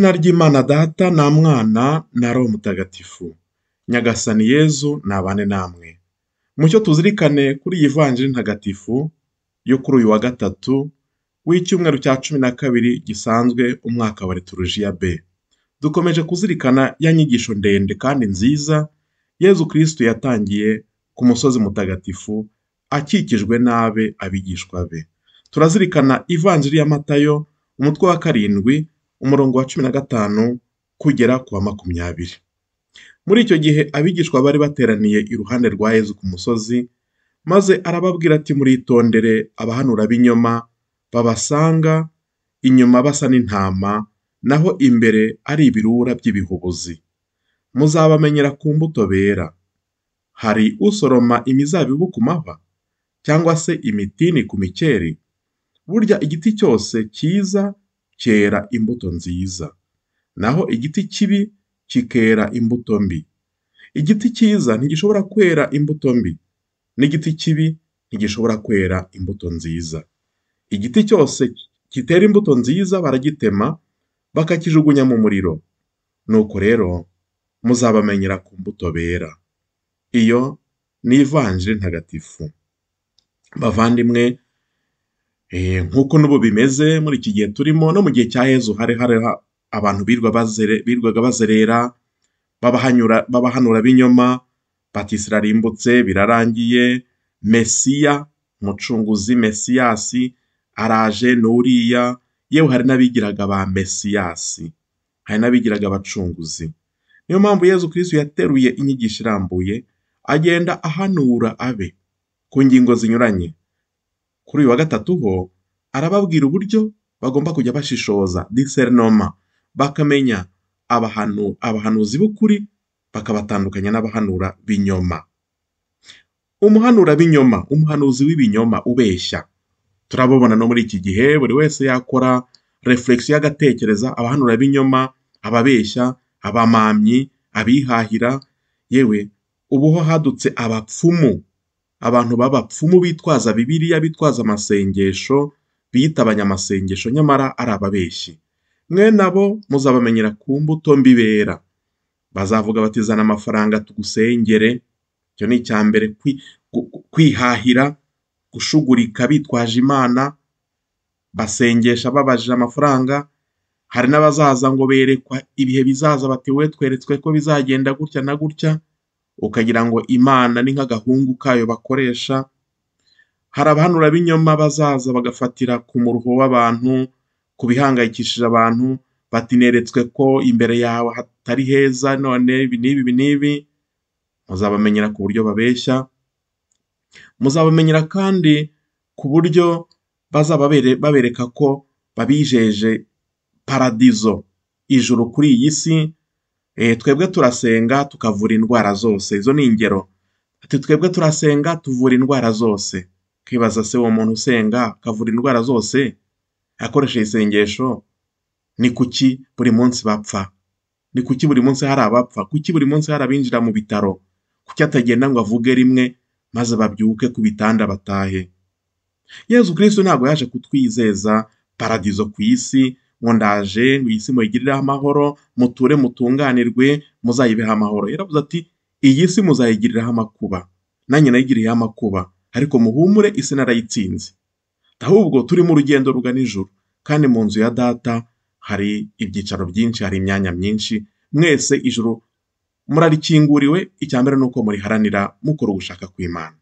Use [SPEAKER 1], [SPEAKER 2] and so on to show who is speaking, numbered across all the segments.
[SPEAKER 1] izina ry'Imana Data na Mwana na Roho Mutagatifu. Nyagasani Yezu nabane namwe. Mucyo tuzirikane kuri iyi vanjiri ntagatifu yo kuri uyu wa gatatu w'icyumweru cya cumi na kabiri gisanzwe umwaka wa liturujia B. Dukomeje kuzirikana ya nyigisho ndende kandi nziza Yezu Kristo yatangiye ku musozi mutagatifu akikijwe n'abe abigishwa be. Turazirikana ivanjiri ya Matayo umutwe wa karindwi umurongo wa cumi na gatanu kugera ku wa makumyabiri. Muri icyo gihe abigishwa bari bateraniye iruhande rwa Yezu ku musozi, maze arababwira ati muritondere abahanura b'inyoma babasanga inyuma basa n'intama, naho imbere ari ibirura by'ibihubuzi. Muzabamenyera ku mbuto bera. Hari usoroma imizabibu ku mahwa? Cyangwa se imitini ku mikeri? Burya igiti cyose cyiza cyera imbuto nziza, naho igiti kibi kikera imbuto mbi. Igiti cyiza ntigishobora kwera imbuto mbi, n'igiti kibi ntigishobora kwera imbuto nziza. Igiti cyose kitera imbuto nziza baragitema bakakijugunya mu muriro, nuko rero muzabamenyera ku mbuto bera. Iyo ni Ivanjiri ntagatifu. Bavandimwe Eh, nk'uko n'ubu bimeze muri iki gihe turimo no mu gihe cya Yezu hari hari abantu birwaga bazerera babahanura b'inyoma batisi irarimbutse birarangiye mesiya mucunguzi mesiyasi araje n'uriya yewe hari n'abigiraga ba mesiyasi hari n'abigiraga abacunguzi niyo mpamvu Yezu kirisitu yateruye inyigisho irambuye agenda ahanura abe ku ngingo zinyuranye Kuri uyu wa gatatu ho arababwira uburyo bagomba kujya bashishoza diserinoma bakamenya abahanu abahanuzi b'ukuri bakabatandukanya n'abahanura b'inyoma. Umuhanura b'inyoma, umuhanuzi w'ibinyoma ubeshya. turabobona no muri iki gihe buri wese yakora reflexion y’agatekereza abahanura b'inyoma, ababeshya, abamamyi, abihahira, yewe ubu ho hadutse abapfumu Abantu b'abapfumu bitwaza Bibiliya, bitwaza amasengesho, biyita abanyamasengesho nyamara ari ababeshyi. Mwene abo muzabamenyera ku mbuto mbibera Bazavuga batizana amafaranga tugusengere, icyo ni icya mbere kwihahira, gushugurika bitwaje Imana, basengesha babajije amafaranga, hari n'abazaza ngo berekwa ibihe bizaza bati tweretswe ko bizagenda gutya na gutya, ukagira ngo Imana ni nk'agahungu kayo bakoresha, hari abahanura b’inyoma bazaza bagafatira ku muruho w'abantu, ku bihangayikishije abantu, bati ko imbere yawe hatari heza none ibi n'ibi ibi n'ibi, muzabamenyera ku buryo babeshya, muzabamenyera kandi ku buryo bazaba babereka ko babijeje paradizo, ijuru kuri iyi si Eh, twebwe turasenga tukavura indwara zose, izo ni ingero. Ati twebwe turasenga tuvura indwara zose. kwibaza se uwo muntu usenga akavura indwara zose akoresheje isengesho? Ni kuki buri munsi bapfa? Ni kuki buri munsi hari abapfa? Kuki buri munsi hari abinjira mu bitaro? Kuki atagenda ngo avuge rimwe maze babyuke ku bitanda batahe? Yezu Kristo ntabwo yaje kutwizeza paradizo ku isi ngo ndaje ngo iyi si muyigirireho amahoro muture mutunganirwe muzayibeho amahoro yaravuze ati iyi si muzayigiriraho amakuba nanjye nayigiriyeho amakuba ariko muhumure isi narayitsinze ahubwo turimo urugendo rugana ijuru kandi mu nzu ya data hari ibyicaro byinshi hari imyanya myinshi mwese ijuru murarikinguriwe icya mbere ni uko muriharanira mukora ugushaka kw'imana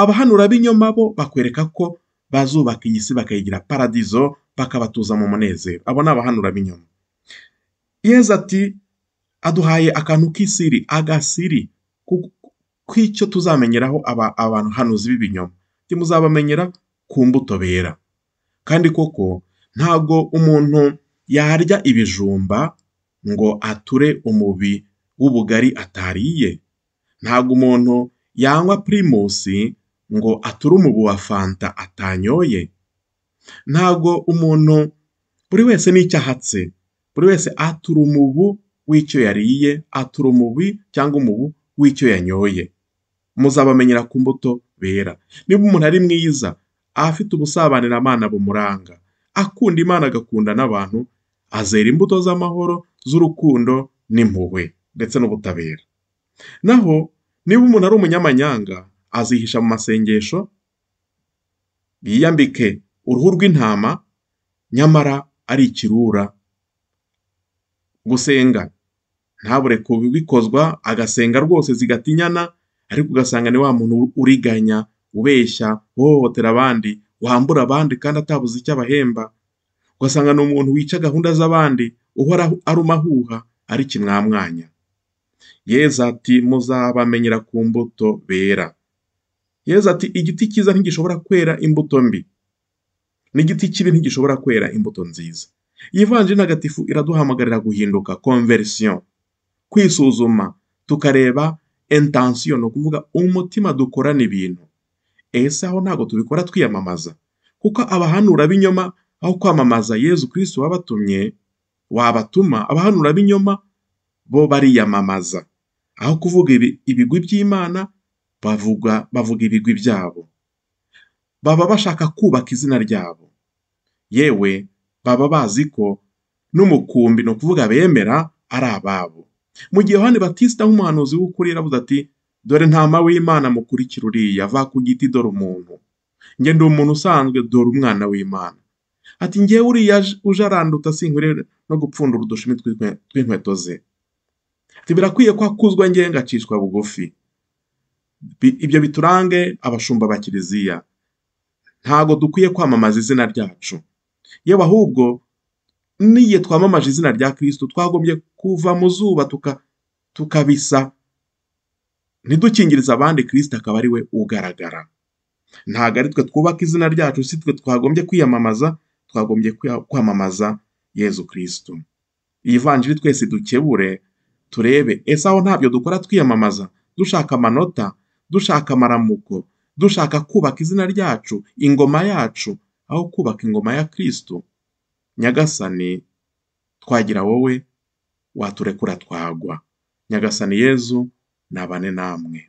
[SPEAKER 1] abahanura b'inyoma bo bakwereka ko bazubaka iyi si bakayigira paradizo bakabatuza mu munezero abo ni abahanura b'inyuma yezu ati aduhaye akantu k'isiri agasiri k'icyo tuzamenyeraho abantu hanuzi b'ibinyoma ntimuzabamenyera ku mbuto bera kandi koko ntabwo umuntu yarya ibijumba ngo ature umubi w'ubugari atariye ntabwo umuntu yanywa pirimusi ngo ature umubu wa fanta atanyoye ntabwo umuntu buri wese n'icyahatse buri wese atura umubu w'icyo yariye atura umubi cyangwa umubu w'icyo yanyoye muzabamenyera ku mbuto bera niba umuntu ari mwiza afite ubusabanira amana bumuranga akunda imana agakunda n'abantu azera imbuto z'amahoro z'urukundo n'impuhwe ndetse n'ubutabera naho niba umuntu ari umunyamanyanga azihisha mu masengesho yiyambike uruhu rw'intama nyamara ari ikirura gusenga ntabure kubikozwa agasenga rwose zigatinyana ariko ugasanga ni wa muntu uriganya ubeshya uhohotera abandi wambura abandi kandi atabuze icyo abahemba ugasanga ni umuntu wica gahunda z'abandi uhora aruma ahuha ari kimwamwanya yezu ati muzabamenyera ku mbuto bera yezu ati igiti cyiza ntigishobora kwera imbuto mbi n'igiti kibi ntigishobora kwera imbuto nziza. yivanje nagatifu iraduhamagarira guhinduka conversion, kwisuzuma tukareba intention ni ukuvuga umutima dukorana ibintu. Ese aho ntabwo tubikora twiyamamaza kuko abahanura b'inyoma aho kwamamaza Yezu Kristo wabatumye wabatuma abahanura b'inyoma bo bariyamamaza aho kuvuga ibigwi by'Imana bavuga bavuga ibigwi byabo. baba bashaka kubaka izina ryabo. Yewe baba bazi ko n'umukumbi ni ukuvuga bemera ari ababo. Mu gihe Yohani Batista nk'umuhanuzi w'ukuri yaravuze ati dore ntama w'Imana mukurikira uriya va ku giti dore umuntu. Njye ndi umuntu usanzwe dore umwana w'Imana. Ati ngewe uriya uje aranduta sinkwiriye no gupfundura udushumi tw'inkweto ze. Ati birakwiye ko akuzwa nge ngacishwa bugufi. Ibyo biturange abashumba ba kiliziya. ntago dukwiye kwamamaza izina ryacu yewe ahubwo n'iyo twamamaje izina rya kirisito twagombye kuva mu zuba tukabisa ntidukingirize abandi kirisito akaba ari we ugaragara ntabwo ari twe twubaka izina ryacu si twe twagombye kwiyamamaza twagombye kwamamaza yezu kirisito iyi vanjiri twese dukebure turebe ese aho ntabyo dukora twiyamamaza dushaka amanota dushaka amaramuko dushaka kubaka izina ryacu, ingoma yacu, aho kubaka ingoma ya Kristo, Nyagasani twagira wowe waturekura twagwa. Nyagasani Yezu nabane namwe.